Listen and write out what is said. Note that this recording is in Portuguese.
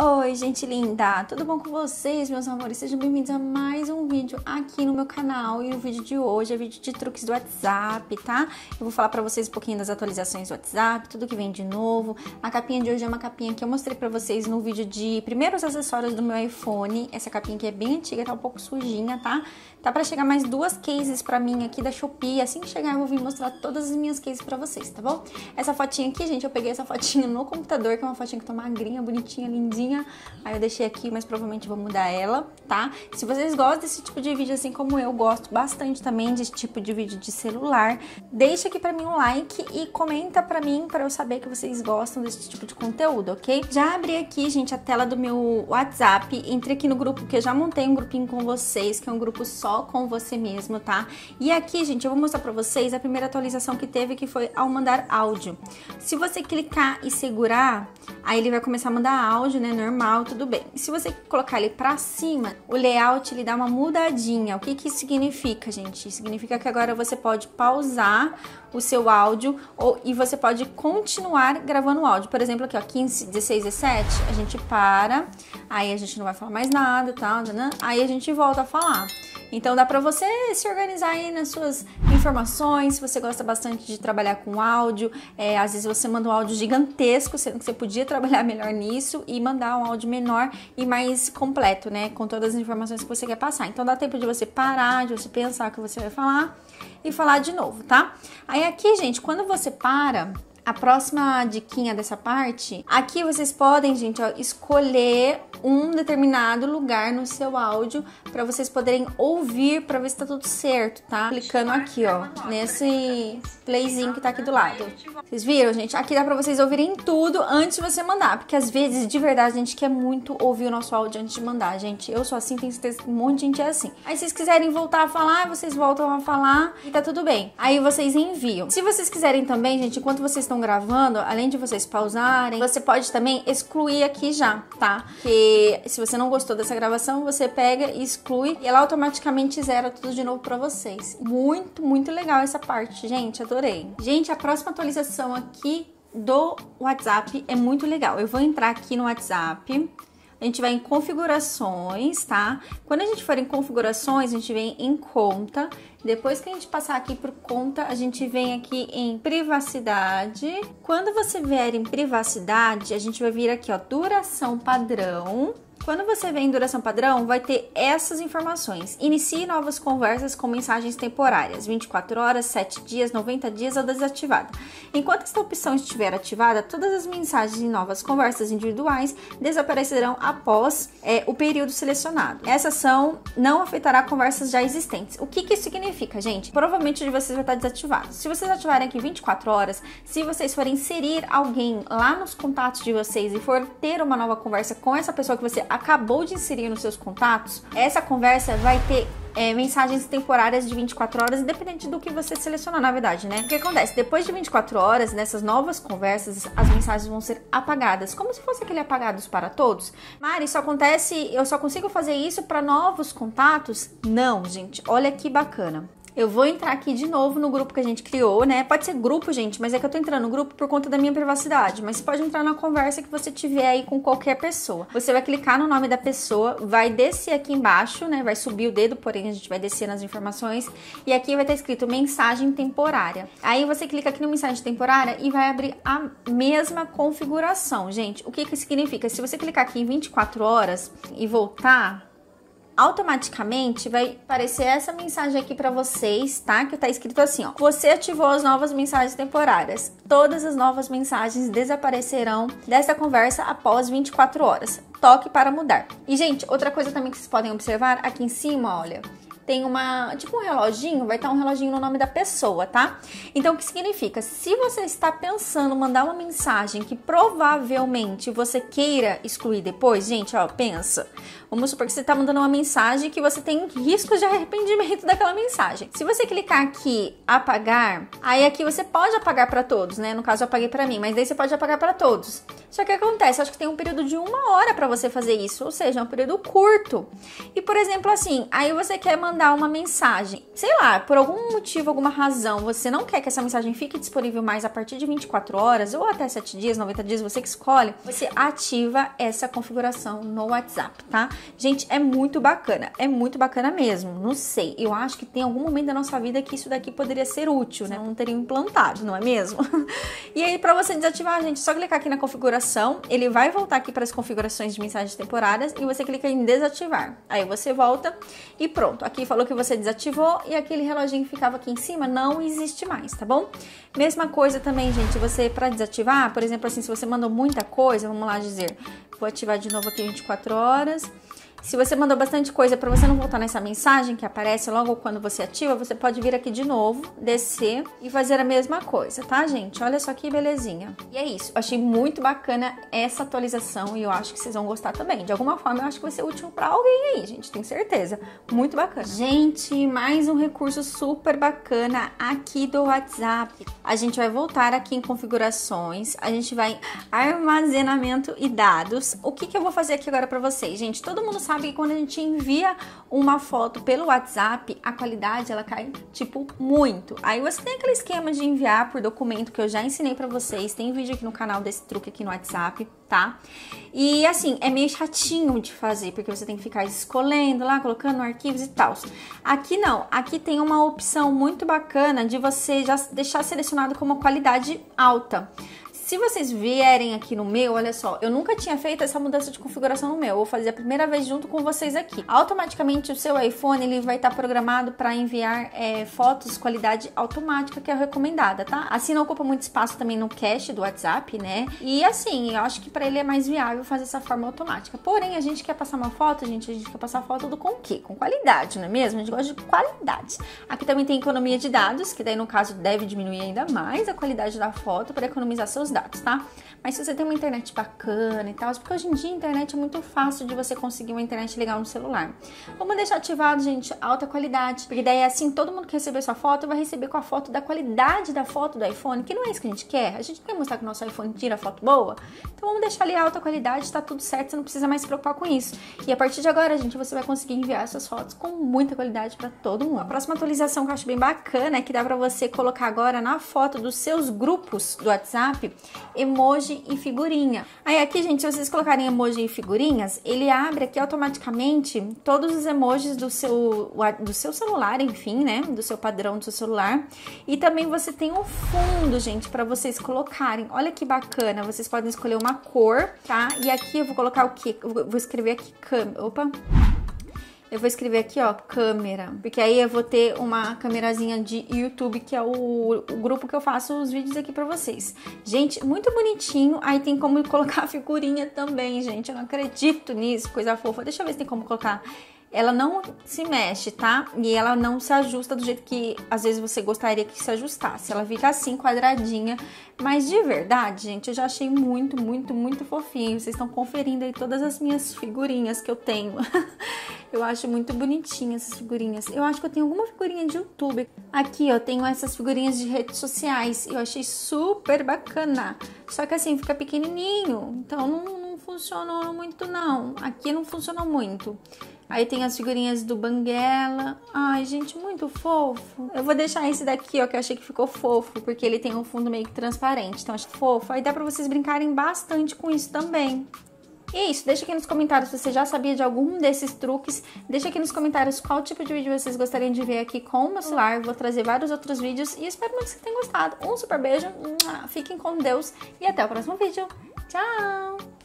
Oh. Oi, gente linda! Tudo bom com vocês, meus amores? Sejam bem-vindos a mais um vídeo aqui no meu canal. E o vídeo de hoje é vídeo de truques do WhatsApp, tá? Eu vou falar para vocês um pouquinho das atualizações do WhatsApp, tudo que vem de novo. A capinha de hoje é uma capinha que eu mostrei para vocês no vídeo de primeiros acessórios do meu iPhone. Essa capinha que é bem antiga, tá um pouco sujinha, tá? Tá para chegar mais duas cases para mim aqui da Shopee. Assim que chegar, eu vou vir mostrar todas as minhas cases para vocês, tá bom? Essa fotinha aqui, gente, eu peguei essa fotinha no computador, que é uma fotinha que tá magrinha, bonitinha, lindinha Aí eu deixei aqui, mas provavelmente vou mudar ela, tá? Se vocês gostam desse tipo de vídeo, assim como eu gosto bastante também desse tipo de vídeo de celular, deixa aqui pra mim um like e comenta pra mim pra eu saber que vocês gostam desse tipo de conteúdo, ok? Já abri aqui, gente, a tela do meu WhatsApp, entrei aqui no grupo, que eu já montei um grupinho com vocês, que é um grupo só com você mesmo, tá? E aqui, gente, eu vou mostrar pra vocês a primeira atualização que teve, que foi ao mandar áudio. Se você clicar e segurar, aí ele vai começar a mandar áudio, né, normal normal, tudo bem. Se você colocar ele para cima, o layout ele dá uma mudadinha. O que que significa, gente? Significa que agora você pode pausar o seu áudio ou, e você pode continuar gravando o áudio. Por exemplo, aqui ó, 15, 16, 17, a gente para, aí a gente não vai falar mais nada, tal, tá, aí a gente volta a falar. Então dá para você se organizar aí nas suas informações, se você gosta bastante de trabalhar com áudio, é, às vezes você manda um áudio gigantesco, sendo que você podia trabalhar melhor nisso e mandar um áudio menor e mais completo, né? Com todas as informações que você quer passar. Então dá tempo de você parar, de você pensar o que você vai falar e falar de novo, tá? Aí aqui, gente, quando você para, a próxima diquinha dessa parte, aqui vocês podem, gente, ó, escolher um determinado lugar no seu áudio para vocês poderem ouvir para ver se tá tudo certo, tá? Clicando aqui, ó, nesse playzinho que tá aqui do lado. Vocês viram, gente? Aqui dá para vocês ouvirem tudo antes de você mandar, porque às vezes, de verdade, a gente quer muito ouvir o nosso áudio antes de mandar, gente. Eu sou assim, tenho certeza que um monte de gente é assim. Aí se vocês quiserem voltar a falar, vocês voltam a falar e tá tudo bem. Aí vocês enviam. Se vocês quiserem também, gente, enquanto vocês estão estão gravando, além de vocês pausarem, você pode também excluir aqui já, tá? Que se você não gostou dessa gravação, você pega e exclui e ela automaticamente zera tudo de novo para vocês. Muito, muito legal essa parte, gente, adorei. Gente, a próxima atualização aqui do WhatsApp é muito legal. Eu vou entrar aqui no WhatsApp a gente vai em configurações, tá? Quando a gente for em configurações, a gente vem em conta. Depois que a gente passar aqui por conta, a gente vem aqui em privacidade. Quando você vier em privacidade, a gente vai vir aqui, ó, duração padrão. Quando você vem em duração padrão, vai ter essas informações. Inicie novas conversas com mensagens temporárias, 24 horas, 7 dias, 90 dias ou desativada. Enquanto esta opção estiver ativada, todas as mensagens em novas conversas individuais desaparecerão após é, o período selecionado. Essa ação não afetará conversas já existentes. O que, que isso significa, gente? Provavelmente de vocês vai estar tá desativado. Se vocês ativarem aqui 24 horas, se vocês forem inserir alguém lá nos contatos de vocês e for ter uma nova conversa com essa pessoa que você acabou de inserir nos seus contatos, essa conversa vai ter é, mensagens temporárias de 24 horas, independente do que você selecionar, na verdade, né? O que acontece? Depois de 24 horas, nessas novas conversas, as mensagens vão ser apagadas, como se fosse aquele apagados para todos. Mari, isso acontece, eu só consigo fazer isso para novos contatos? Não, gente, olha que bacana. Eu vou entrar aqui de novo no grupo que a gente criou, né? Pode ser grupo, gente, mas é que eu tô entrando no grupo por conta da minha privacidade. Mas pode entrar na conversa que você tiver aí com qualquer pessoa. Você vai clicar no nome da pessoa, vai descer aqui embaixo, né? Vai subir o dedo, porém a gente vai descer nas informações. E aqui vai estar escrito mensagem temporária. Aí você clica aqui no mensagem temporária e vai abrir a mesma configuração, gente. O que que significa? Se você clicar aqui em 24 horas e voltar, automaticamente vai aparecer essa mensagem aqui para vocês, tá? Que tá escrito assim, ó. Você ativou as novas mensagens temporárias. Todas as novas mensagens desaparecerão dessa conversa após 24 horas. Toque para mudar. E gente, outra coisa também que vocês podem observar aqui em cima, olha, tem uma, tipo um reloginho, vai estar um reloginho no nome da pessoa, tá? Então o que significa? Se você está pensando mandar uma mensagem que provavelmente você queira excluir depois, gente, ó, pensa. Vamos supor que você está mandando uma mensagem que você tem risco de arrependimento daquela mensagem. Se você clicar aqui apagar, aí aqui você pode apagar para todos, né? No caso eu apaguei para mim, mas daí você pode apagar para todos. Só que acontece, acho que tem um período de uma hora para você fazer isso, ou seja, é um período curto. E por exemplo, assim, aí você quer mandar mandar uma mensagem, sei lá, por algum motivo, alguma razão, você não quer que essa mensagem fique disponível mais a partir de 24 horas ou até 7 dias, 90 dias, você que escolhe, você ativa essa configuração no WhatsApp, tá? Gente, é muito bacana, é muito bacana mesmo. Não sei, eu acho que tem algum momento da nossa vida que isso daqui poderia ser útil, né? Não teria implantado, não é mesmo? e aí, para você desativar, gente, só clicar aqui na configuração, ele vai voltar aqui para as configurações de mensagens temporárias e você clica em desativar. Aí você volta e pronto, aqui falou que você desativou e aquele reloginho que ficava aqui em cima não existe mais, tá bom? Mesma coisa também, gente, você para desativar, por exemplo, assim, se você mandou muita coisa, vamos lá dizer, vou ativar de novo aqui 24 horas. Se você mandou bastante coisa para você não voltar nessa mensagem que aparece logo quando você ativa, você pode vir aqui de novo, descer e fazer a mesma coisa, tá, gente? Olha só que belezinha. E é isso. Eu achei muito bacana essa atualização e eu acho que vocês vão gostar também. De alguma forma, eu acho que vai ser útil para alguém aí, gente. Tenho certeza. Muito bacana. Gente, mais um recurso super bacana aqui do WhatsApp. A gente vai voltar aqui em configurações, a gente vai em armazenamento e dados. O que, que eu vou fazer aqui agora para vocês, gente? Todo mundo sabe que quando a gente envia uma foto pelo WhatsApp, a qualidade ela cai tipo muito. Aí você tem aquele esquema de enviar por documento que eu já ensinei para vocês, tem vídeo aqui no canal desse truque aqui no WhatsApp, tá? E assim, é meio chatinho de fazer, porque você tem que ficar escolhendo lá, colocando arquivos e tal. Aqui não, aqui tem uma opção muito bacana de você já deixar selecionado como qualidade alta se vocês vierem aqui no meu, olha só, eu nunca tinha feito essa mudança de configuração no meu. vou fazer a primeira vez junto com vocês aqui. Automaticamente o seu iPhone ele vai estar tá programado para enviar é, fotos qualidade automática, que é recomendada, tá? Assim não ocupa muito espaço também no cache do WhatsApp, né? E assim, eu acho que para ele é mais viável fazer essa forma automática. Porém, a gente quer passar uma foto, gente, a gente quer passar foto do com o quê? Com qualidade, não é mesmo? A gente gosta de qualidade. Aqui também tem economia de dados, que daí no caso deve diminuir ainda mais a qualidade da foto para economizar seus dados dados, tá? Mas se você tem uma internet bacana e tal, porque hoje em dia a internet é muito fácil de você conseguir uma internet legal no celular. Vamos deixar ativado, gente, alta qualidade, porque daí é assim todo mundo que receber sua foto vai receber com a foto da qualidade da foto do iPhone, que não é isso que a gente quer. A gente quer mostrar que o nosso iPhone tira foto boa. Então vamos deixar ali alta qualidade, tá tudo certo, você não precisa mais se preocupar com isso. E a partir de agora, gente, você vai conseguir enviar essas fotos com muita qualidade para todo mundo. A próxima atualização que eu acho bem bacana é que dá para você colocar agora na foto dos seus grupos do WhatsApp emoji e figurinha. Aí aqui, gente, se vocês colocarem emoji e figurinhas, ele abre aqui automaticamente todos os emojis do seu, do seu celular, enfim, né? Do seu padrão do seu celular. E também você tem um fundo, gente, para vocês colocarem. Olha que bacana, vocês podem escolher uma cor, tá? E aqui eu vou colocar o que? Vou escrever aqui, opa, eu vou escrever aqui, ó, câmera. Porque aí eu vou ter uma câmerazinha de YouTube, que é o, o grupo que eu faço os vídeos aqui pra vocês. Gente, muito bonitinho. Aí tem como colocar a figurinha também, gente. Eu não acredito nisso, coisa fofa. Deixa eu ver se tem como colocar ela não se mexe, tá? E ela não se ajusta do jeito que às vezes você gostaria que se ajustasse. Ela fica assim, quadradinha. Mas de verdade, gente, eu já achei muito, muito, muito fofinho. Vocês estão conferindo aí todas as minhas figurinhas que eu tenho. Eu acho muito bonitinhas essas figurinhas. Eu acho que eu tenho alguma figurinha de YouTube. Aqui, ó, tenho essas figurinhas de redes sociais. Eu achei super bacana. Só que assim, fica pequenininho. Então não, não funcionou muito, não. Aqui não funcionou muito. Aí tem as figurinhas do Banguela. Ai, gente, muito fofo. Eu vou deixar esse daqui, ó, que eu achei que ficou fofo, porque ele tem um fundo meio que transparente. Então, acho fofo. Aí dá pra vocês brincarem bastante com isso também. E é isso, deixa aqui nos comentários se você já sabia de algum desses truques. Deixa aqui nos comentários qual tipo de vídeo vocês gostariam de ver aqui com o meu celular. Vou trazer vários outros vídeos e espero muito que vocês tenham gostado. Um super beijo, fiquem com Deus e até o próximo vídeo. Tchau!